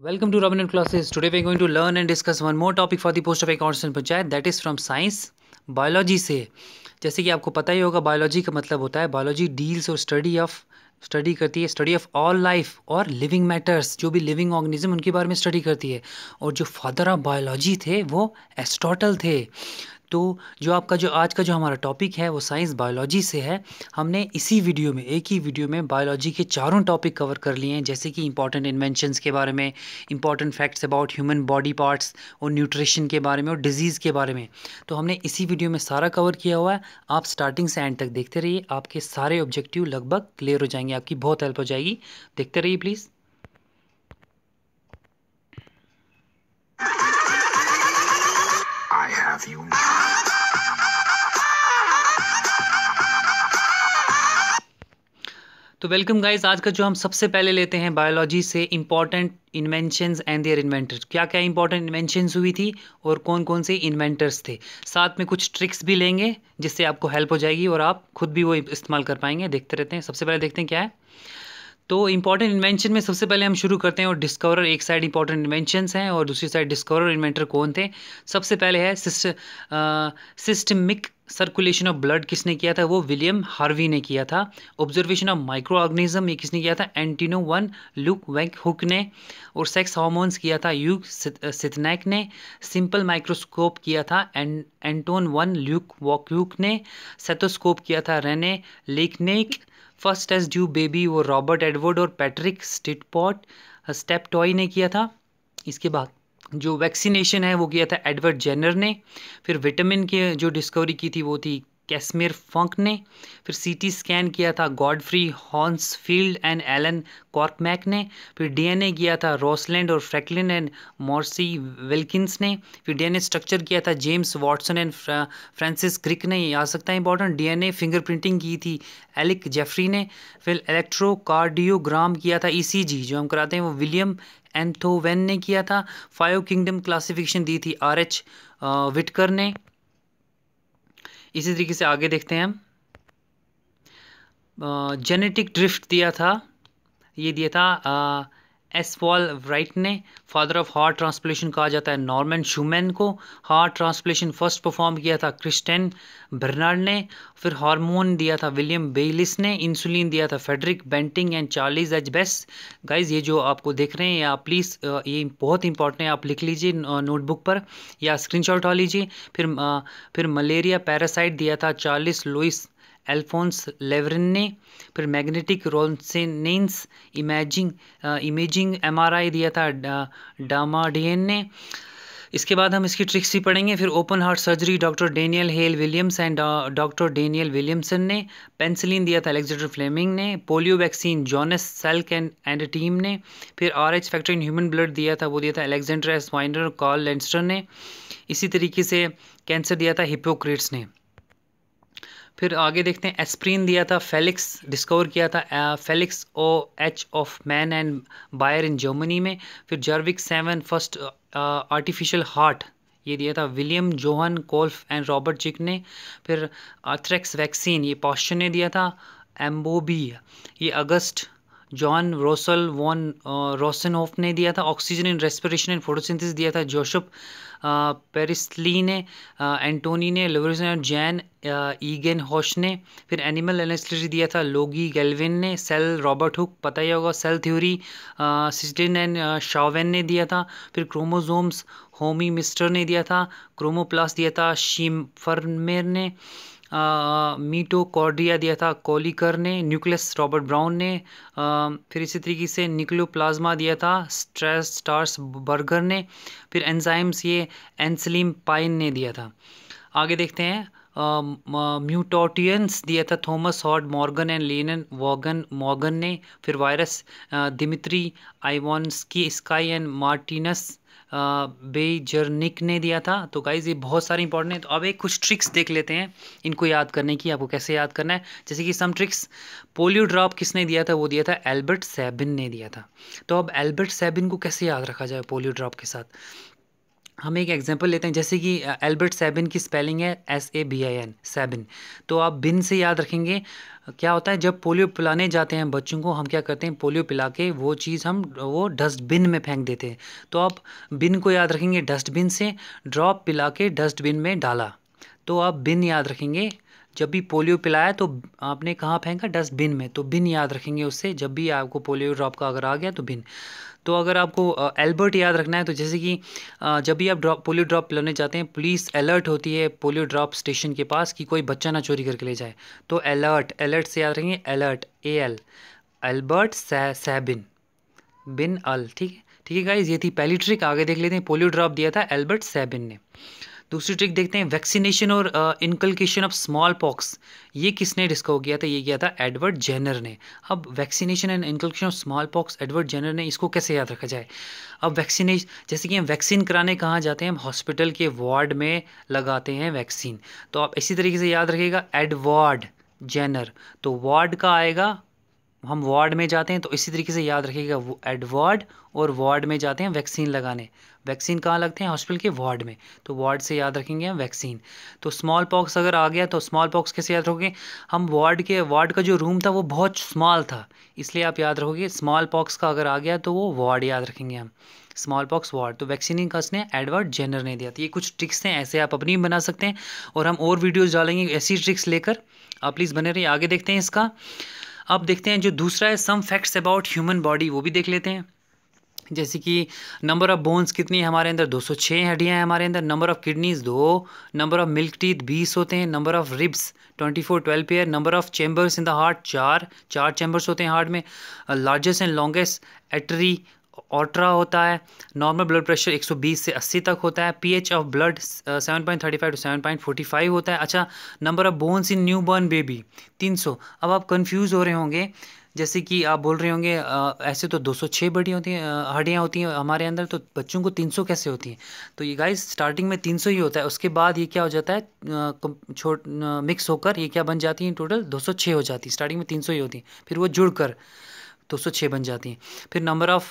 Welcome to Robin and Classes. Today we're going to learn and discuss one more topic for the post of accounts and panchayat that is from science biology से जैसे कि आपको पता ही होगा biology का मतलब होता है बायोलॉजी डील्स और स्टडी ऑफ स्टडी करती है स्टडी ऑफ ऑल लाइफ और लिविंग मैटर्स जो भी लिविंग ऑर्गेनिज्म उनके बारे में स्टडी करती है और जो फादर ऑफ बायोलॉजी थे वो एस्टोटल थे तो जो आपका जो आज का जो हमारा टॉपिक है वो साइंस बायोलॉजी से है हमने इसी वीडियो में एक ही वीडियो में बायोलॉजी के चारों टॉपिक कवर कर लिए हैं जैसे कि इंपॉर्टेंट इन्वेंशनस के बारे में important facts about human body parts और न्यूट्रिशन के बारे में और डिजीज़ के बारे में तो हमने इसी वीडियो में सारा कवर किया हुआ है आप स्टार्टिंग से एंड तक देखते रहिए आपके सारे ऑब्जेक्टिव लगभग क्लियर हो जाएंगे आपकी बहुत हेल्प हो जाएगी देखते रहिए please I have you now. तो वेलकम गाइज आज का जो हम सबसे पहले लेते हैं बायोलॉजी से important inventions and their inventor क्या क्या इंपॉर्टेंट इन्वेंशंस हुई थी और कौन कौन से इन्वेंटर्स थे साथ में कुछ ट्रिक्स भी लेंगे जिससे आपको हेल्प हो जाएगी और आप खुद भी वो इस्तेमाल कर पाएंगे देखते रहते हैं सबसे पहले देखते हैं क्या है तो इंपॉर्टेंट इन्वेंशन में सबसे पहले हम शुरू करते हैं और डिस्कवर एक साइड इंपॉर्टेंट इन्वेंशन हैं और दूसरी साइड डिस्कवर इन्वेंटर कौन थे सबसे पहले है सिस्ट सिस्टमिक सर्कुलेशन ऑफ ब्लड किसने किया था वो विलियम हार्वी ने किया था ऑब्जर्वेशन ऑफ माइक्रो ऑर्गेनिज्म ये किसने किया था Antonie van Leeuwenhoek ने और सेक्स हार्मोन्स किया था यूग सिथनैक uh, ने सिंपल माइक्रोस्कोप किया था एं, एंटोन वन ल्यूक वॉक्यूक ने सेटोस्कोप किया था Rene Laennec first test tube baby वो रॉबर्ट एडवर्ड और पैट्रिक स्टिटपॉट स्टेपटॉय ने किया था इसके बाद जो वैक्सीनेशन है वो किया था एडवर्ड जेनर ने फिर विटामिन की जो डिस्कवरी की थी वो थी कैसमिर फंक ने फिर सीटी स्कैन किया था Godfrey Hounsfield and Allan Cormack ने फिर डीएनए किया था रोसलैंड और फ्रैकलिन एंड मॉर्सी विल्किंस ने फिर डीएनए स्ट्रक्चर किया था James Watson and Francis Crick ने आ सकता है इंपॉर्टेंट डीएनए फिंगरप्रिंटिंग की थी एलिक जेफरी ने फिर इलेक्ट्रोकार्डियोग्राम किया था ई e जो हम कराते हैं वो विलियम एंथोवेन तो ने किया था फाइव किंगडम क्लासिफिकेशन दी थी आर एच विटकर ने इसी तरीके से आगे देखते हैं हम जेनेटिक ड्रिफ्ट दिया था ये दिया था एस वॉल राइट ने फादर ऑफ हार्ट ट्रांसप्लेशन कहा जाता है नॉर्मन शूमैन को हार्ट ट्रांसप्लेशन फर्स्ट परफॉर्म किया था क्रिस्टेन बर्नार्ड ने फिर हार्मोन दिया था विलियम बेलिस ने इंसुलिन दिया था Frederick Banting and Charles H Best guys ये जो आपको देख रहे हैं आप प्लीज़ ये बहुत इंपॉर्टेंट है आप लिख लीजिए नोटबुक पर या स्क्रीन उठा लीजिए फिर फिर मलेरिया पैरासाइट दिया था चार्लिस लुइस एल्फोंस लेवरिन ने फिर magnetic resonance imaging imaging MRI दिया था डामाडियन uh, ने इसके बाद हम इसकी ट्रिक्स भी पढ़ेंगे फिर open heart surgery doctor Daniel Hale Williams and doctor Daniel Williamson ने पेंसिलिन दिया था एलेक्जेंडर फ्लेमिंग ने polio vaccine Jonas Salk and and team ने फिर R H factor in human blood दिया था वो दिया था Alexander S Wiener Karl Landsteiner ने इसी तरीके से कैंसर दिया था हिपोक्रेट्स ने फिर आगे देखते हैं एस्प्रीन दिया था फेलिक्स डिस्कवर किया था Felix O Hoffmann and Bayer in Germany में फिर Jarvik seven first artificial heart ये दिया था William Johan Kolff and Robert Jarvik ने फिर आर्थ्रेक्स वैक्सीन ये पॉस्चर ने दिया था एम्बोबी ये अगस्त जॉन रोसल वॉन रोसनहोफ ने दिया था oxygen in respiration and photosynthesis दिया था जोशप पेरिसली ने एंटोनी ने लेवरिजन जैन ईगेन होश ने फिर एनिमल एनेस्टिजी दिया था लोगी गेलविन ने सेल रॉबर्ट हुक पता ही होगा cell theory Schleiden and Schwann ने दिया था फिर क्रोमोजोम्स होमी मिस्टर ने दिया था क्रोमोप्लास दिया था शीम फर्मेर ने मीटो कॉर्डिया दिया था कोलिकर ने न्यूक्लियस रॉबर्ट ब्राउन ने आ, फिर इसी तरीके से प्लाज्मा दिया था स्ट्रेस स्टार्स बर्गर ने फिर एंजाइम्स ये एंसलिम पाइन ने दिया था आगे देखते हैं म्यूटोटियंस दिया था Thomas Hunt Morgan and Lilian Vaughan Morgan ने फिर virus Dmitri Ivanovsky and Martinus Beijerinck ने दिया था तो गाइज ये बहुत सारे इंपॉर्टेंट हैं तो अब एक कुछ ट्रिक्स देख लेते हैं इनको याद करने की आपको कैसे याद करना है जैसे कि सम ट्रिक्स पोलियो ड्रॉप किसने दिया था वो दिया था एल्बर्ट सेबिन ने दिया था तो अब एल्बर्ट सेबिन को कैसे याद रखा जाए पोलियो ड्रॉप के साथ हम एक एग्जांपल लेते हैं जैसे कि एल्बर्ट सेबिन की स्पेलिंग है S A B I N Sabin तो आप बिन से याद रखेंगे क्या होता है जब पोलियो पिलाने जाते हैं बच्चों को हम क्या करते हैं पोलियो पिला के वो चीज़ हम वो डस्टबिन में फेंक देते हैं तो आप बिन को याद रखेंगे डस्टबिन से ड्रॉप पिला के डस्टबिन में डाला तो आप बिन याद रखेंगे जब भी पोलियो पिलाया तो आपने कहाँ फेंका डस्टबिन में तो बिन याद रखेंगे उससे जब भी आपको पोलियो ड्रॉप का अगर आ गया तो बिन तो अगर आपको एल्बर्ट याद रखना है तो जैसे कि जब भी आप ड्रॉप पोलियो ड्रॉप पिलाने जाते हैं पुलिस अलर्ट होती है पोलियो ड्रॉप स्टेशन के पास कि कोई बच्चा ना चोरी करके ले जाए तो अलर्ट अलर्ट से याद रखेंगे alert A L Albert Sabin बिन अल ठीक है ठीक है गाइज ये थी पहली ट्रिक आगे देख लेते हैं पोलियो ड्रॉप दिया था एल्बर्ट सैबिन ने दूसरी ट्रिक देखते हैं वैक्सीनेशन और इनकलकेशन ऑफ स्मॉल पॉक्स ये किसने डिस्कवर किया था ये किया था एडवर्ड जेनर ने अब vaccination and inoculation of smallpox Edward Jenner ने इसको कैसे याद रखा जाए अब वैक्सीनेश जैसे कि हम वैक्सीन कराने कहाँ जाते हैं हम हॉस्पिटल के वार्ड में लगाते हैं वैक्सीन तो आप इसी तरीके से याद रखिएगा एडवर्ड जेनर तो वार्ड का आएगा हम वार्ड में जाते हैं तो इसी तरीके से याद रखिएगा वो एडवार्ड और वार्ड में जाते हैं वैक्सीन लगाने वैक्सीन कहाँ लगते हैं हॉस्पिटल के वार्ड में तो वार्ड से याद रखेंगे हम वैक्सीन तो स्मॉल पॉक्स अगर आ गया तो स्मॉल पॉक्स कैसे याद रखोगे हम वार्ड के वार्ड का जो रूम था वो बहुत स्मॉल था इसलिए आप याद रखोगे स्मॉल पॉक्स का अगर आ गया तो वो वार्ड याद रखेंगे हम स्मॉल पॉक्स वार्ड तो वैक्सीनिंग का उसने एडवर्ड जेनर ने दिया था तो ये कुछ ट्रिक्स हैं ऐसे आप अपनी बना सकते हैं और हम और वीडियोज़ डालेंगे ऐसी ट्रिक्स लेकर आप प्लीज़ बने रहिए आगे देखते हैं इसका अब देखते हैं जो दूसरा है some facts about human body वो भी देख लेते हैं जैसे कि नंबर ऑफ़ बोन्स कितनी है हमारे अंदर 206 हड्डियां हैं हमारे अंदर नंबर ऑफ़ किडनीज दो नंबर ऑफ़ मिल्क टीथ 20 होते हैं number of ribs 24 12 pair number of chambers in the heart चार चार चैम्बर्स होते हैं हार्ट में largest and longest artery aorta होता है नॉर्मल ब्लड प्रेशर 120 से 80 तक होता है पीएच ऑफ ब्लड 7.35 टू 7.45 होता है अच्छा number of bones in newborn baby 300 अब आप कंफ्यूज हो रहे होंगे जैसे कि आप बोल रहे होंगे uh, ऐसे तो 206 बड़ी होती हैं uh, हड्डियाँ होती हैं हमारे अंदर तो बच्चों को 300 कैसे होती हैं तो ये गाइस स्टार्टिंग में 300 ही होता है उसके बाद ये क्या हो जाता है uh, छोट मिक्स होकर ये क्या बन जाती हैं टोटल 206 हो जाती है स्टार्टिंग में 300 ही होती हैं फिर वो जुड़कर दो बन जाती हैं फिर number of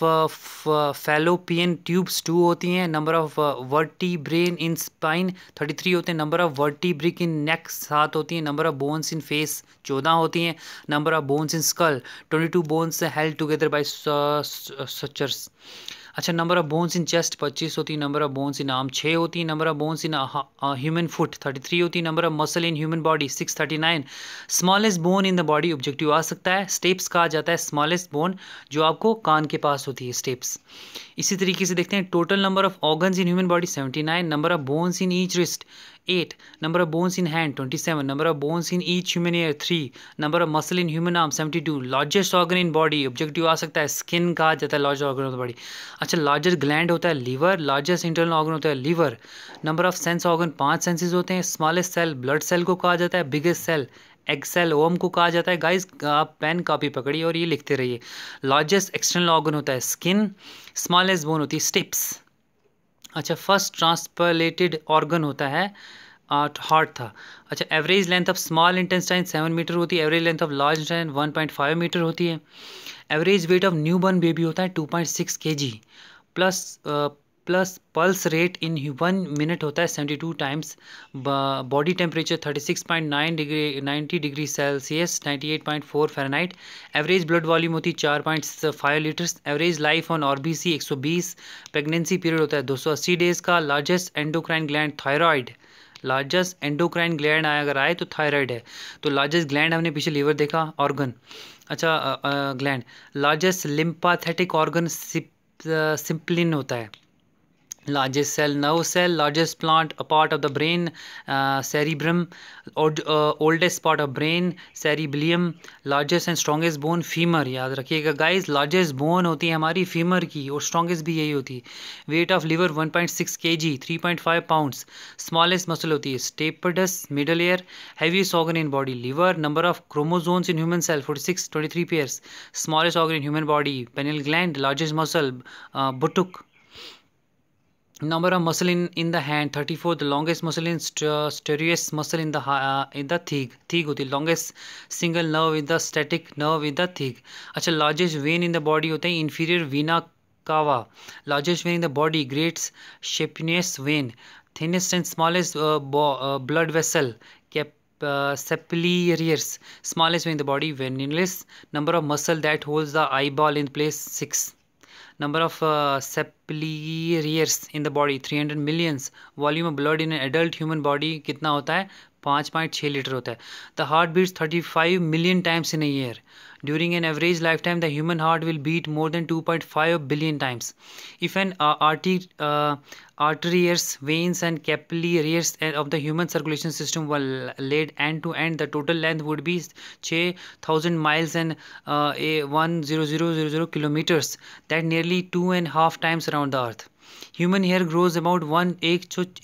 fallopian tubes two होती हैं number of vertebrae in spine thirty three होते हैं number of vertebrae in neck सात होती हैं number of bones in face चौदह होती हैं number of bones in skull twenty two bones held together by structures अच्छा number of bones in chest पच्चीस होती है number of bones in arm छः होती है number of bones in human foot thirty three होती है number of muscle in human body six thirty nine smallest bone in the body objective आ सकता है स्टेप्स कहा जाता है स्मॉलेस्ट बोन जो आपको कान के पास होती है स्टेप्स इसी तरीके से देखते हैं total number of organs in human body seventy nine number of bones in each wrist eight 8 number of bones in hand 27 number of bones each human ear three number of muscle in human arm arm two largest organ in body objective आ सकता है skin कहा जाता है large organ of body अच्छा largest gland होता है liver largest internal organ होता है liver number of sense organ पाँच सेंसेज होते हैं स्मॉलेस्ट सेल ब्लड सेल को कहा जाता है बिगेस्ट सेल एक्सेल ओम को कहा जाता है गाइस आप पेन कॉपी पकड़िए और ये लिखते रहिए लार्जेस्ट एक्सटर्नल ऑर्गन होता है स्किन स्मॉलेस्ट बोन होती है स्टिप्स अच्छा फर्स्ट ट्रांसपलेटेड ऑर्गन होता है हार्ट था अच्छा average length of small intestine seven metre होती है average length of large intestine one point five metre होती है average weight of newborn baby होता है two point six K G plus plus pulse rate in one minute होता है seventy two times body temperature thirty six point nine degree ninety degree Celsius ninety eight point four Fahrenheit average blood volume होती है चार point five litres average life on R B C एक सौ बीस pregnancy period होता है दो सौ अस्सी डेज़ का largest endocrine gland thyroid largest endocrine gland अगर आए तो थायरॉयड है तो लार्जेस्ट ग्लैंड हमने पीछे लीवर देखा ऑर्गन अच्छा gland largest lymphatic organ spleen होता है largest cell nerve cell largest plant a part of the brain uh, cerebrum or uh, oldest part of brain cerebellum largest and strongest bone femur याद रखिएगा guys largest bone होती है हमारी femur की और strongest भी यही होती है weight of liver 1.6 kg 3.5 pounds smallest muscle होती है stapedus middle ear heaviest organ in body liver number of chromosomes in human cell 46 23 pairs smallest organ in human body pineal gland largest muscle uh, buttock number of muscle in in the hand 34 the longest muscle in st stereous muscle in the uh, in the thig thig होती है longest single nerve with the static nerve with the thig अच्छा largest vein in the body होता है inferior vena cava largest vein in the body great saphenous vein thinnest and smallest uh, bo, uh, blood vessel cap uh, smaller in the body venulus number of muscle that holds the eyeball in place 6 number of uh, sepaliers in the body 300 millions volume of blood in an adult human body कितना होता है पाँच point छः litre होता है the heart beats thirty five million times in year during an average lifetime the human heart will beat more than arteries, veins, and capillaries of the human circulation system were laid end to end, the total length would be 6,000 miles and uh, one zero zero zero kilometers. That nearly two and a half times around the earth. Human hair grows about 1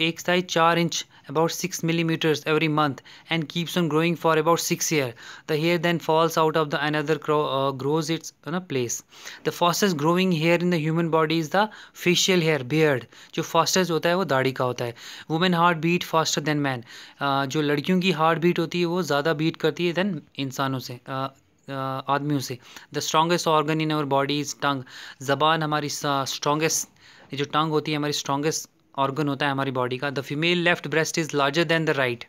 एक size चार inch about 6 millimeters every month and keeps on growing for about 6 years. The hair then falls out of the another uh, grows its you know, place. The fastest growing hair in the human body is the facial hair, beard. जो fastest hota hai, wo वो ka hota hai. Women heart beat faster than men. Men जो ladkiyon ki heart beat hoti hai, wo zyada beat karti hai than insano se. uh, आदमियों से the strongest organ in our body is tongue ज़बान हमारी strongest जो टंग होती है हमारी strongest organ होता है हमारी बॉडी का the female left breast is larger than the right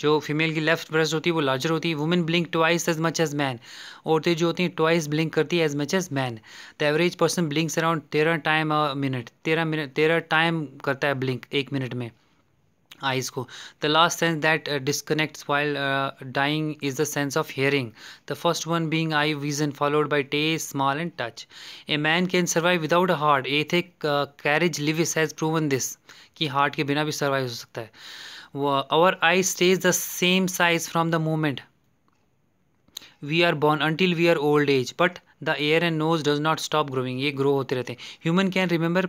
जो फीमेल की लेफ्ट ब्रेस्ट होती है वो लार्जर होती है women blink twice as much as man औरतें जो होती हैं ट्वाइस ब्लिंक करती है as much as man the average person blinks around तेरह टाइम अ मिनट तेरह मिनट तेरह टाइम करता है ब्लिंक एक मिनट में आइज़ को the last sense that disconnect while dying is the sense of hearing the first one being eye vision followed by taste smell and touch a man can survive without a heart the Craig Lewis has proven this कि heart के बिना भी survive हो सकता है वो our eye stay the same size from the moment we are born until we are old age but the ear and nose does not stop growing ये grow होते रहते हैं human can remember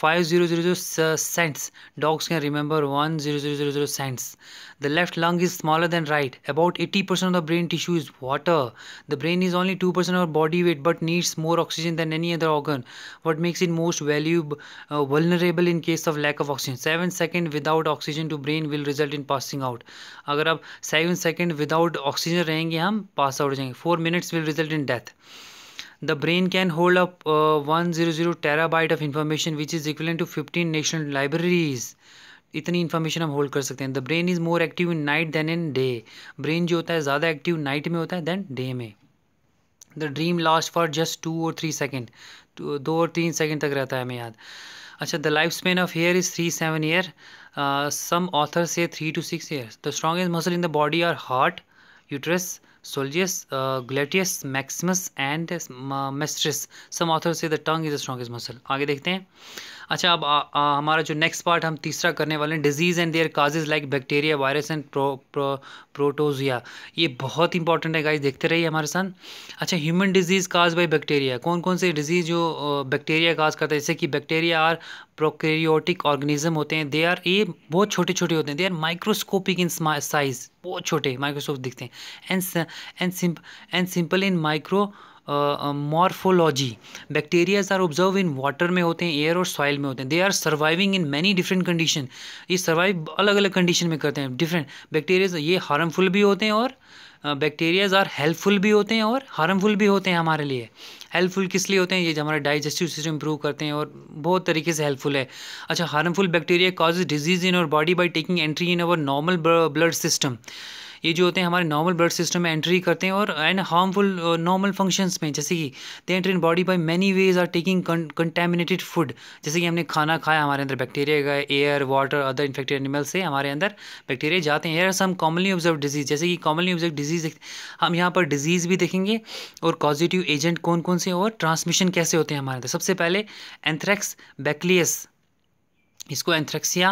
five zero zero zero scents dogs can remember one zero zero zero zero scents the left lung is smaller than right about eighty percent of the brain tissue is water the brain is only two percent of body weight but needs more oxygen than any other organ what makes it most value vulnerable in case of lack of oxygen seven second without oxygen to brain will result in passing out अगर आप seven second without oxygen रहेंगे हम पास out हो जाएंगे four minutes will result in death The brain can hold up uh, 100 terabyte of information which is equivalent to 15 national libraries. इतनी information हम hold कर सकते हैं the brain is more active in night than in day brain जो होता है ज़्यादा active night में होता है देन डे में the dream last for just two और थ्री सेकेंड दो और तीन सेकेंड तक रहता है हमें याद अच्छा the life span of hair is three seven year some author से three two six year the strongest muscle in the body are heart uterus soleus gluteus maximus and masseter some author से the tongue is the strongest muscle आगे देखते हैं अच्छा अब आ, आ, हमारा जो next part हम तीसरा करने वाले हैं diseases and their causes like bacteria virus and pro, pro, protozoa ये बहुत इंपॉर्टेंट है गाइस देखते रहिए हमारे साथ अच्छा human disease cause by bacteria कौन कौन से डिजीज़ जो बैक्टीरिया काज करता है जैसे कि बैक्टीरिया आर प्रोक्रियोटिक ऑर्गेनिज्म होते हैं दे आर ये बहुत छोटे छोटे होते हैं they are microscopic in size बहुत छोटे माइक्रोस्कोप दिखते हैं and and simp and simple in micro morphology bacterias are observe in water में होते हैं एयर और सॉइल में होते हैं they are surviving in many different condition ये सर्वाइव अलग अलग कंडीशन में करते हैं डिफरेंट बैक्टीरियाज ये हार्मफुल भी होते हैं और बैक्टीरियाज़ आर हेल्पफुल भी होते हैं और हार्मफुल भी होते हैं हमारे लिए हेल्पफुल किस लिए होते हैं ये जो हमारा डाइजेस्टिव सिस्टम इंप्रूव करते हैं और बहुत तरीके से हेल्पफुल है अच्छा harmful bacteria cause disease in our body by taking entry in our normal blood system ये जो होते हैं हमारे नॉर्मल ब्लड सिस्टम में एंट्री करते हैं और एंड हार्मफुल नॉर्मल फंक्शंस में जैसे कि they enter in body by many ways are taking contaminated food जैसे कि हमने खाना खाया हमारे अंदर बैक्टीरिया गए air water other infected animals से हमारे अंदर बैक्टीरिया जाते हैं are some commonly observe disease जैसे कि कॉमनली ऑब्जर्व डिजीज हम यहाँ पर डिजीज़ भी देखेंगे और पॉजिटिव एजेंट कौन कौन से और ट्रांसमिशन कैसे होते हैं हमारे अंदर सबसे पहले एंथ्रैक्स बैक्लियस इसको एंथ्रेक्सिया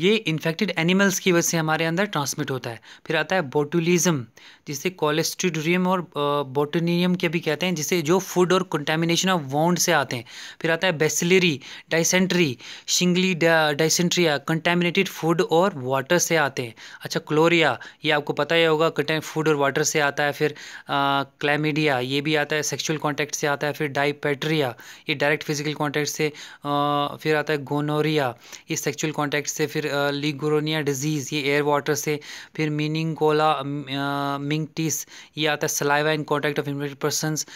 ये इन्फेक्टेड एनिमल्स की वजह से हमारे अंदर ट्रांसमिट होता है फिर आता है बोटुलिज्म जिसे कोलेस्ट्रिडोरियम और बोटोनियम के भी कहते हैं जिसे जो फूड और कंटेमिनेशन ऑफ वाउंड से आते हैं फिर आता है bacillary dysentery Shigella dysenteriae contaminated food और वाटर से आते हैं अच्छा क्लोरिया ये आपको पता ही होगा कंटेम फूड और वाटर से आता है फिर क्लैमिडिया ये भी आता है सेक्शुअल कॉन्टैक्ट से आता है फिर डाइपेट्रिया ये डायरेक्ट फिजिकल कॉन्टैक्ट से आ, फिर आता है गोनोरिया ये सेक्चुअल कॉन्टैक्ट से फिर लिगोरोनिया डिजीज़ ये एयर वाटर से फिर मीनिंग कोला मिंगटिस ये आता है saliva in contact of infected persons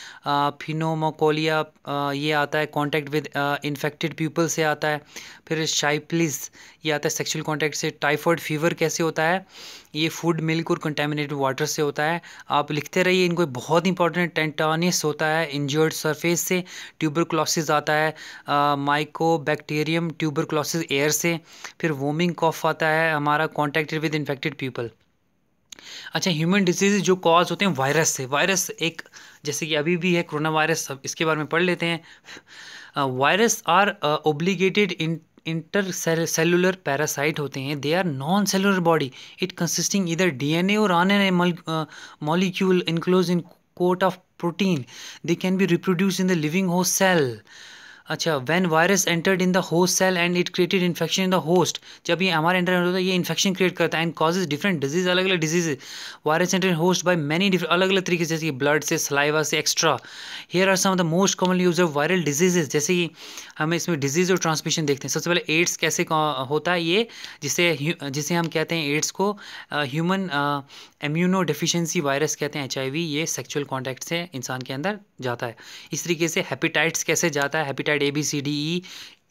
pneumococcal ये आता है कॉन्टैक्ट विद इन्फेक्टेड पीपल से आता है फिर शाइप्लिस ये आता है सेक्सुअल कॉन्टैक्ट से टाइफॉइड फीवर कैसे होता है ये फूड मिल्क और कंटेमिनेटेड वाटर से होता है आप लिखते रहिए इनको बहुत इंपॉर्टेंट टेंटानिस होता है इंजर्ड सरफेस से ट्यूबर क्लॉसिस आता है mycobacterium tuberculosis air से फिर वोमिंग कॉफ आता है हमारा कॉन्टैक्टेड विद इन्फेक्टेड पीपल अच्छा ह्यूमन डिजीज जो कॉज होते हैं वायरस से वायरस एक जैसे कि अभी भी है कोरोना वायरस इसके बारे में पढ़ लेते हैं virus are obligated in intercellular parasite होते हैं they are non cellular body it consisting either D N A or R N molecule enclose in coat of protein they can be reproduce in the living हो cell अच्छा when virus entered in the host cell and it created infection in the host जब ये हमारे enter होता है ये infection create करता है एंड कॉजेज डिफरेंट डिजीज अलग अलग disease virus enter in host by many अलग अलग तरीके जैसे ब्लड से सलाइवा से extra here are some the most common use of viral diseases जैसे कि हम इसमें डिजीज और ट्रांसमिशन देखते हैं सबसे पहले एड्स कैसे होता है ये जिसे जिसे हम कहते हैं एड्स को ह्यूमन इम्यूनो डिफिशेंसी वायरस कहते हैं एच ये सेक्चुअल कॉन्टैक्ट से इंसान के अंदर जाता है इस तरीके से हेपेटाइट्स कैसे जाता है हेपेटाइट A B C D E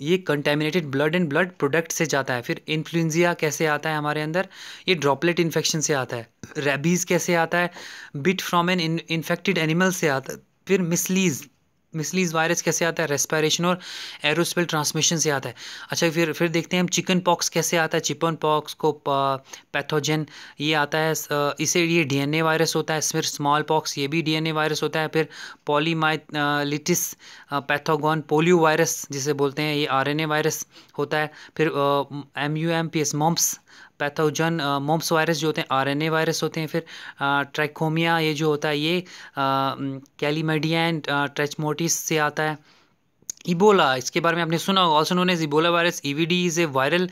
ये contaminated blood and blood product से जाता है फिर इन्फ्लुंजिया कैसे आता है हमारे अंदर ये ड्रॉपलेट इन्फेक्शन से आता है रेबीज़ कैसे आता है bit from an infected animal से आता है फिर मिसलीज़ मिसलीज वायरस कैसे आता है रेस्पायरेशन और एरोस्पेल ट्रांसमिशन से आता है अच्छा फिर फिर देखते हैं हम चिकन पॉक्स कैसे आता है चिकन पॉक्स को पैथोजन ये आता है इसे ये डीएनए वायरस होता है फिर स्मॉल पॉक्स ये भी डीएनए वायरस होता है फिर पॉलीमाइलिटिस पैथोगन पोलियो वायरस जिसे बोलते हैं ये आर वायरस होता है फिर M U M P S mumps pathogen mumps virus जो होते हैं आरएनए वायरस होते हैं फिर ट्रैकोमिया ये जो होता है ये कैलीमेडियन ट्रेचमोटिस से आता है इबोला इसके बारे में आपने सुना होगा also known as Ebola virus EVD is a viral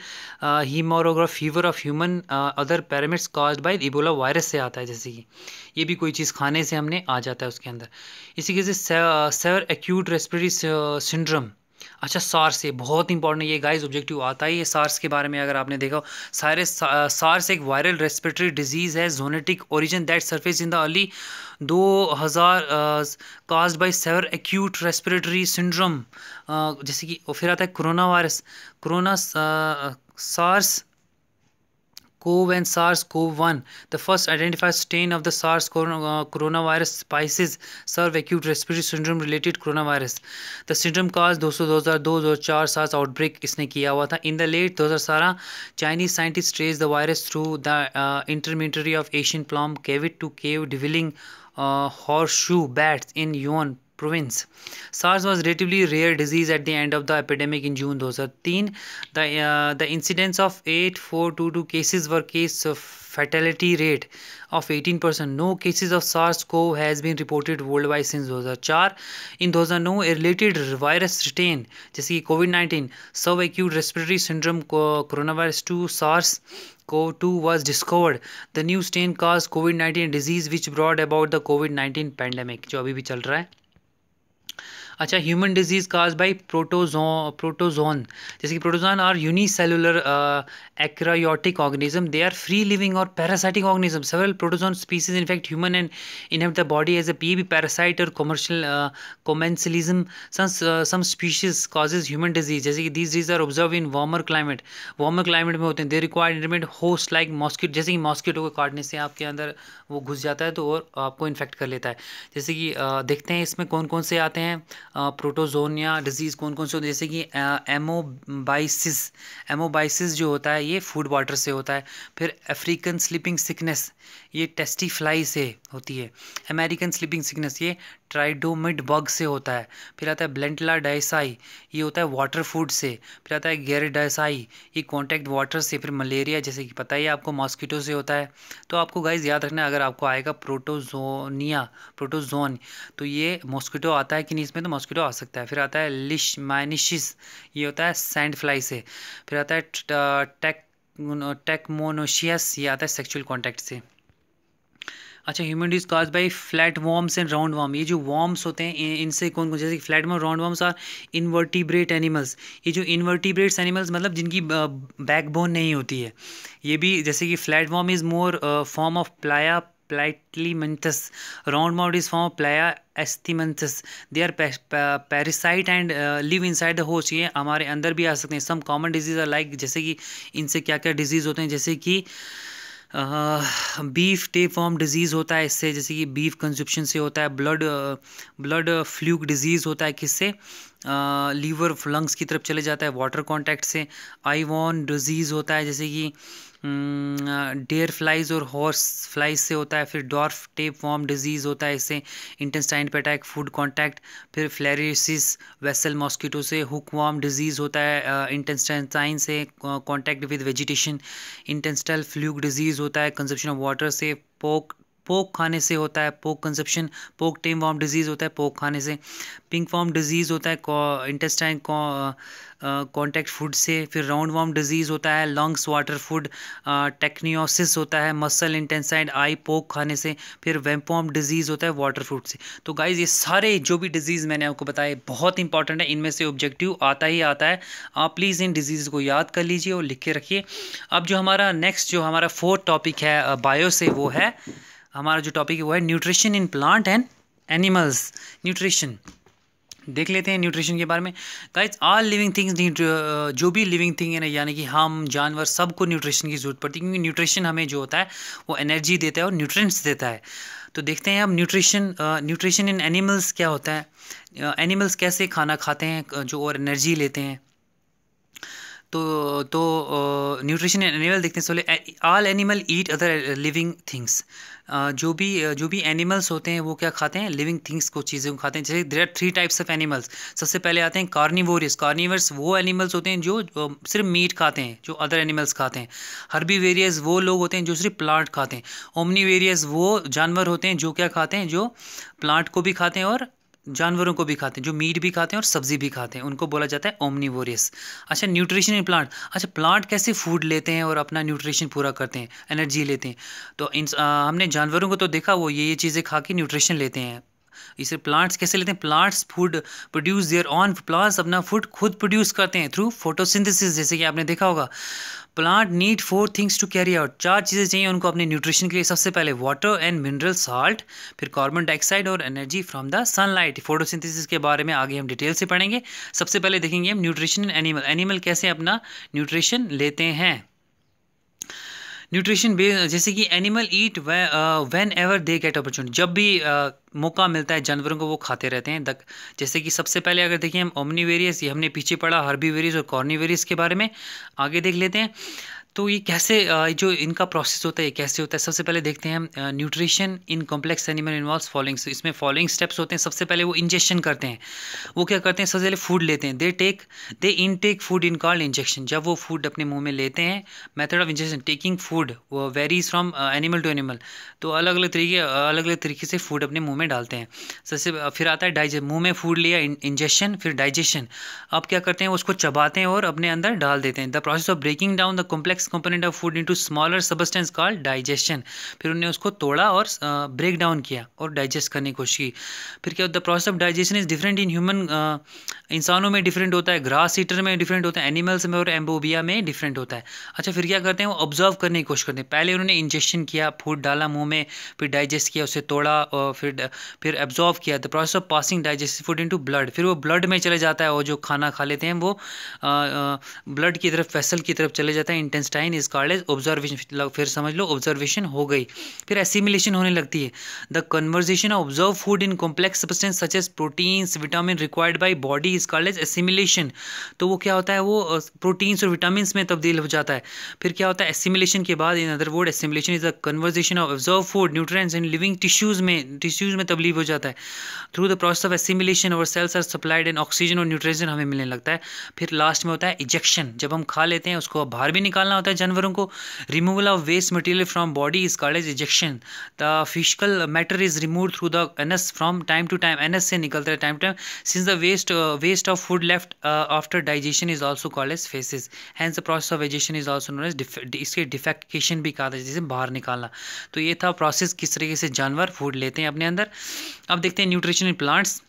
हीमोरोग्राफ fever of human other primates cause by Ebola virus से आता है जैसे कि ये भी कोई चीज़ खाने से हमने आ जाता है उसके अंदर इसी के से सेवर एक्यूट रेस्पिरेटरी सिंड्रम अच्छा सार्स ये बहुत इंपॉर्टेंट ये गाइस ऑब्जेक्टिव आता है ये सार्स के बारे में अगर आपने देखा सारे सार्स एक वायरल रेस्पिरेटरी डिजीज़ है zoonotic origin that surfaced in the early दो हज़ार caused by severe acute respiratory syndrome जैसे कि फिर आता है coronavirus corona SARS cov and SARS-CoV-1. The first identified strain of the SARS coronavirus spices serve acute respiratory syndrome related coronavirus. The syndrome cause 2002-2004 SARS outbreak इसने किया हुआ था In the late 2017, Chinese scientists traced the virus through the uh, intermediary of Asian plum cavit to cave devilling uh, horseshoe bats in Yuan, province. SARS was relatively rare disease at the end of the epidemic in June 2013. The, uh, the incidence of 8422 cases were case of fatality rate of 18%. No cases of SARS-CoV has been reported worldwide since 2004. In 2009, a related virus retain जैसे कि कोविड-19 सब acute respiratory syndrome coronavirus two SARS CoV-2 was discovered. The new strain caused COVID-19 disease which brought about the COVID-19 pandemic जो अभी भी चल रहा है अच्छा human disease cause by protozoa protozoan जैसे कि protozoan are unicellular eukaryotic organism they are free living और parasitic organism several protozoan species infect human and inhabit the body as a P B parasite or commercial commensalism some species causes human disease जैसे कि these dis are observe in warmer climate warmer climate में होते हैं they require intermediate host like mosquito जैसे कि mosquito को काटने से आपके अंदर वो घुस जाता है तो और आपको इन्फेक्ट कर लेता है जैसे कि uh, देखते हैं इसमें कौन कौन से आते हैं प्रोटोजोनिया डिजीज़ कौन कौन से होते हैं जैसे कि एमोबाइसिस एमोबाइसिस जो होता है ये फूड वाटर से होता है फिर अफ्रीकन स्लीपिंग सिकनेस ये टेस्टी फ्लाई से होती है अमेरिकन स्लीपिंग सिकनेस ये ट्राइडोमिड बग से होता है फिर आता है ब्लेंटला डाइसाई ये होता है वाटर फूड से फिर आता है गेर डाइसाई ये कॉन्टैक्ट वाटर से फिर मलेरिया जैसे कि पता ही आपको मॉस्किटो से होता है तो आपको गाइज याद रखना अगर आपको आएगा प्रोटोजोनिया प्रोटोजोन तो ये मॉस्किटो आता है कि नहीं इसमें तो मॉस्किटो आ सकता है फिर आता है लिश माइनिशिस ये होता है सैंड फ्लाई से फिर आता है टेक uh, टेकमोनोशियस ये आता है सेक्सुअल कॉन्टैक्ट से अच्छा human dis cause by flat worms and round worm ये जो वॉम्स होते हैं इनसे कौन कौन जैसे flat worm round worms are invertebrate animals ये जो इनवर्टिब्रेट्स एनिमल्स मतलब जिनकी बैकबोन नहीं होती है ये भी जैसे कि flat worm is more form of प्लाया Platymenthes. Round mouth is from Playa Aschelminthes they are parasite and live inside the host ये हमारे अंदर भी आ सकते हैं some common disease are like जैसे कि इनसे क्या क्या डिजीज़ होते हैं जैसे कि बीफ टेप फॉर्म डिजीज़ होता है इससे जैसे कि बीफ कंजप्शन से होता है ब्लड ब्लड फ्लूक डिजीज़ होता है किससे लीवर uh, लंग्स की तरफ चले जाता है वाटर कॉन्टैक्ट से आईवॉन डिजीज़ होता है जैसे कि डेयर हम्म, फ्लाइज और हॉर्स फ्लाइज से होता है फिर डॉर्फ टेप वॉर्म डिजीज़ होता है इससे इंटेस्टाइन पे अटैक फूड कॉन्टैक्ट फिर फ्लैरिस वेसल मॉस्किटो से हुक वॉर्म डिजीज़ होता है इंटेस्टाइन से contact with vegetation intestinal fluke disease होता है कंजप्शन ऑफ वाटर से पोक पोक खाने से होता है पोक कंसेप्शन पोक टेम वॉर्म डिजीज़ होता है पोक खाने से पिंक वॉर्म डिजीज़ होता है इंटेस्टाइन कॉन्टैक्ट फूड से फिर राउंड वॉर्म डिजीज़ होता है लंग्स वाटर फूड टेक्नियोसिस होता है मसल इंटेंसाइड आई पोक खाने से फिर वेम्पॉम डिजीज़ होता है वाटर फूड से तो गाइज ये सारे जो भी डिजीज़ मैंने आपको बताए बहुत इंपॉर्टेंट है इनमें से ऑब्जेक्टिव आता ही आता है आप प्लीज़ इन डिजीज़ को याद कर लीजिए और लिख के रखिए अब जो हमारा नेक्स्ट जो हमारा फोर्थ टॉपिक है बायो uh, से वो है हमारा जो टॉपिक है वो है nutrition in plant and animals nutrition देख लेते हैं न्यूट्रिशन के बारे में गाइज ऑल लिविंग थिंग्स जो भी लिविंग थिंग है ना यानी कि हम जानवर सबको न्यूट्रिशन की ज़रूरत पड़ती है क्योंकि न्यूट्रिशन हमें जो होता है वो एनर्जी देता है और न्यूट्रिएंट्स देता है तो देखते हैं अब न्यूट्रिशन न्यूट्रिशन इन एनिमल्स क्या होता है एनिमल्स uh, कैसे खाना खाते हैं जो और एनर्जी लेते हैं तो तो न्यूट्रिशन एंड एनिमल देखते हैं so all animal eat other living things जो भी जो भी एनिमल्स होते हैं वो क्या खाते हैं लिविंग थिंग्स को चीज़ें खाते हैं जैसे there are three types of animals सबसे पहले आते हैं कार्निवोरियस कार्निवर्स वो एनिमल्स होते हैं जो सिर्फ मीट खाते हैं जो अदर एनिमल्स खाते हैं हर्बीवेरियस वो लोग होते हैं जो सिर्फ प्लांट खाते हैं ओमनीवेरियस वो जानवर होते हैं जो क्या खाते हैं जो प्लांट को भी खाते हैं और जानवरों को भी खाते हैं जो मीट भी खाते हैं और सब्ज़ी भी खाते हैं उनको बोला जाता है ओमनीवोरियस अच्छा न्यूट्रिशन इन प्लांट अच्छा प्लांट कैसे फूड लेते हैं और अपना न्यूट्रिशन पूरा करते हैं एनर्जी लेते हैं तो इन आ, हमने जानवरों को तो देखा वो ये ये चीज़ें खा के न्यूट्रिशन लेते हैं इसे प्लांट्स कैसे लेते हैं plants food produce their own plants अपना फूड खुद प्रोड्यूस करते हैं थ्रू फोटोसिंथेसिस जैसे कि आपने देखा होगा plant need four things to carry out चार चीज़ें चाहिए उनको अपने न्यूट्रिशन के लिए सबसे पहले वाटर एंड मिनरल साल्ट फिर कार्बन डाइऑक्साइड और energy from the sunlight photosynthesis के बारे में आगे हम डिटेल से पढ़ेंगे सबसे पहले देखेंगे हम न्यूट्रिशन एनिमल एनिमल कैसे अपना न्यूट्रिशन लेते हैं न्यूट्रिशन बेस जैसे कि animal eat whenever they get opportunity जब भी uh, मौका मिलता है जानवरों को वो खाते रहते हैं दक, जैसे कि सबसे पहले अगर देखिए हम ओमनी वेरियस ये हमने पीछे पढ़ा हर्बी और कॉर्नी के बारे में आगे देख लेते हैं तो ये कैसे जो इनका प्रोसेस होता है कैसे होता है सबसे पहले देखते हैं nutrition in complex animal involve following इसमें फॉलोइंग स्टेप्स होते हैं सबसे पहले वो इंजेक्शन करते हैं वो क्या करते हैं सबसे पहले फूड लेते हैं they take they intake food in called ingestion जब वो फूड अपने मुंह में लेते हैं method of ingestion taking food वो varies from animal to animal तो अलग अलग तरीके अलग अलग तरीके से फूड अपने मुँह में डालते हैं सबसे फिर आता है डाइजेस्ट मुँह में फूड लिया इंजेक्शन फिर डाइजेशन अब क्या करते हैं उसको चबाते हैं और अपने अंदर डाल देते हैं the process of breaking down the complex complex component of food into smaller substance call digestion फिर उन्होंने उसको तोड़ा और ब्रेक डाउन किया और डाइजेस्ट करने की कोशिश की फिर क्या the process of digestion is different in human इंसानों में डिफरेंट होता है ग्रास ईटर में डिफरेंट होता है एनिमल्स में और एम्बोबिया में डिफरेंट होता है अच्छा फिर क्या करते हैं वो ऑब्जर्व करने की कोशिश करते हैं पहले उन्होंने इंजेक्शन किया फूड डाला मुँह में फिर डाइजेस्ट किया उसे तोड़ा और फिर फिर एब्जॉर्व किया the process of passing digestive food into blood फिर वो ब्लड में चले जाता है और जो खाना खा लेते हैं वो ब्लड की तरफ फैसल की तरफ चले जाता है intestine is called as absorption फिर समझ लो ऑब्जर्वेशन हो गई फिर एसिमिलेशन होने लगती है the conversion of absorb food in complex substance such as proteins vitamin required by body is called as assimilation तो वो क्या होता है वो प्रोटीन्स और विटामिन में तब्दील हो जाता है फिर क्या होता है एसिमिलेशन के बाद in other word assimilation is the conversion of absorb food nutrients in living tissues में टिश्यूज में तब्दील हो जाता है through the process of assimilation और cells are supplied in oxygen और न्यूट्रेशन हमें मिलने लगता है फिर लास्ट में होता है इजेक्शन जब हम खा लेते हैं उसको बाहर भी निकालना होता है जानवरों को removal of waste material from body is called as egestion the faecal matter is remove through the anus from time to time anus से निकलता है time to time since the waste waste of food left after digestion is also called as faeces hence the process of egestion is also known as इसके defecation भी कहा था जैसे बाहर निकालना तो ये था प्रोसेस किस तरीके से जानवर फूड लेते हैं अपने अंदर अब देखते हैं न्यूट्रिशन इन प्लांट्स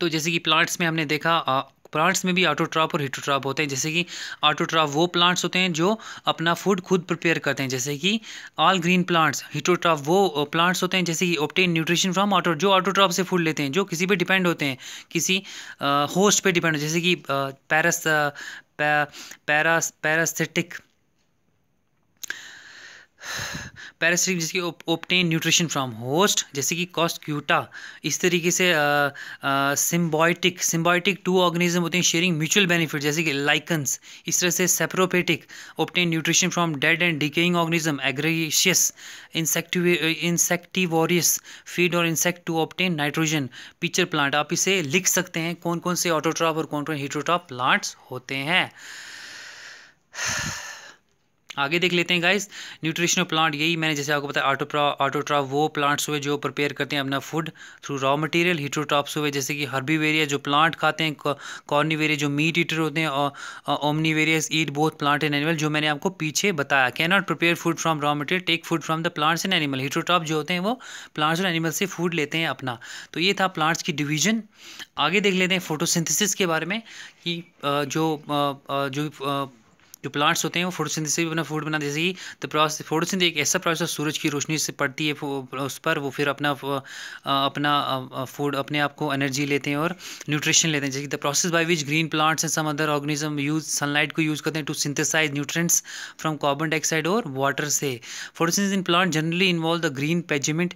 तो जैसे कि प्लांट्स में हमने देखा uh, प्लांट्स में भी ऑटोट्रॉप और हिटोट्रॉप होते हैं जैसे कि ऑटोट्रॉप वो प्लांट्स होते हैं जो अपना फूड खुद प्रिपेयर करते हैं जैसे कि ऑल ग्रीन प्लांट्स हिटोट्रॉप वो प्लांट्स होते हैं जैसे कि ऑप्टेन न्यूट्रिशन फ्रॉम ऑटो जो ऑटोट्रॉप से फूड लेते हैं जो किसी पे डिपेंड होते हैं किसी होस्ट पर डिपेंड जैसे कि पैरस पैरास पैरास्थेटिक पैरासिटिक जिसकी ओपटेन न्यूट्रिशन फ्रॉम होस्ट जैसे कि कॉस्क्यूटा इस तरीके से सिम्बॉयटिक सिम्बॉयटिक टू ऑर्गेनिज्म होते हैं शेयरिंग म्यूचुअल बेनिफिट जैसे कि लाइकन्स इस तरह से saprophytic obtain nutrition from dead and decaying organism एग्रेशियस insective insectivorous feed on insect to obtain nitrogen pitcher plant आप इसे लिख सकते हैं कौन कौन से ऑटोट्रॉप और कौन कौन हीट्रोट्रॉप प्लांट्स होते हैं आगे देख लेते हैं गाइस न्यूट्रिशनल प्लांट यही मैंने जैसे आपको बताया ऑटोप्रा ऑटोट्रा वो प्लांट्स हुए जो प्रिपेयर करते हैं अपना food through raw material heterotrophs हुए जैसे कि हर्बीवेरिया जो प्लांट खाते हैं कॉर्नीवेरिया जो मीट ईटर होते हैं और omnivorous eat both plant and animal जो मैंने आपको पीछे बताया can not prepare food from raw material take food from the plants and animal heterotroph जो होते हैं वो प्लांट्स और एनिमल से फूड लेते हैं अपना तो ये था प्लांट्स की डिवीजन आगे देख लेते हैं फोटोसिंथिस के बारे में कि जो जो जो प्लांट्स होते हैं वो फोटोसिंथेसिस से भी अपना फूड बनाते हैं जैसे कि तो प्रोसेस फोटोसिंथेसिस एक ऐसा प्रोसेस सूरज की रोशनी से पड़ती है उस पर वो फिर अपना अपना फूड अपने आप को एनर्जी लेते हैं और न्यूट्रिशन लेते हैं जैसे कि the process by which green plants and some other organism use sunlight को यूज़ करते हैं to synthesize nutrients from carbon dioxide और वाटर से photosynthesis in plant generally involve the green pigment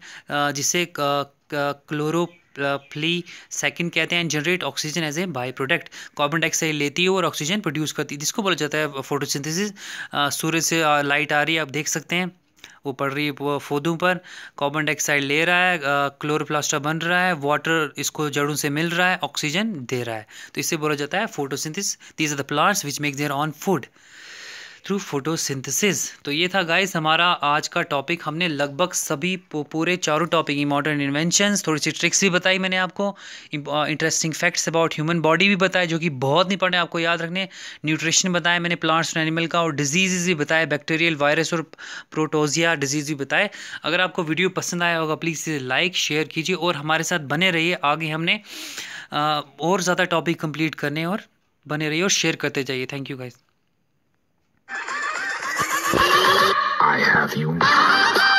जिसे क्लोरो प्ली सेकंड कहते हैं generate oxygen as a byproduct carbon dioxide लेती है और ऑक्सीजन प्रोड्यूस करती है जिसको बोला जाता है फोटोसिंथेसिस सूर्य से लाइट आ रही है आप देख सकते हैं वो पड़ रही है पौधों पर कार्बन डाइऑक्साइड ले रहा है क्लोरोप्लास्टा बन रहा है वाटर इसको जड़ों से मिल रहा है ऑक्सीजन दे रहा है तो इससे बोला जाता है photosynthesis these are the plants which make their own food through photosynthesis तो ये था गाइस हमारा आज का टॉपिक हमने लगभग सभी पूरे चारों टॉपिक मॉडर्न इन्वेंशंस थोड़ी सी ट्रिक्स भी बताई मैंने आपको interesting facts about human body भी बताए जो कि बहुत नहीं पड़े आपको याद रखने न्यूट्रिशन बताया मैंने प्लांट्स और एनिमल का और डिजीज़ भी बताया बैक्टीरियल वायरस और प्रोटोजिया डिजीज़ भी बताए अगर आपको वीडियो पसंद आया होगा प्लीज़ इसे लाइक शेयर कीजिए और हमारे साथ बने रहिए आगे हमने और ज़्यादा टॉपिक कंप्लीट करने और बने रहिए और शेयर करते जाइए thank you guys I have you now.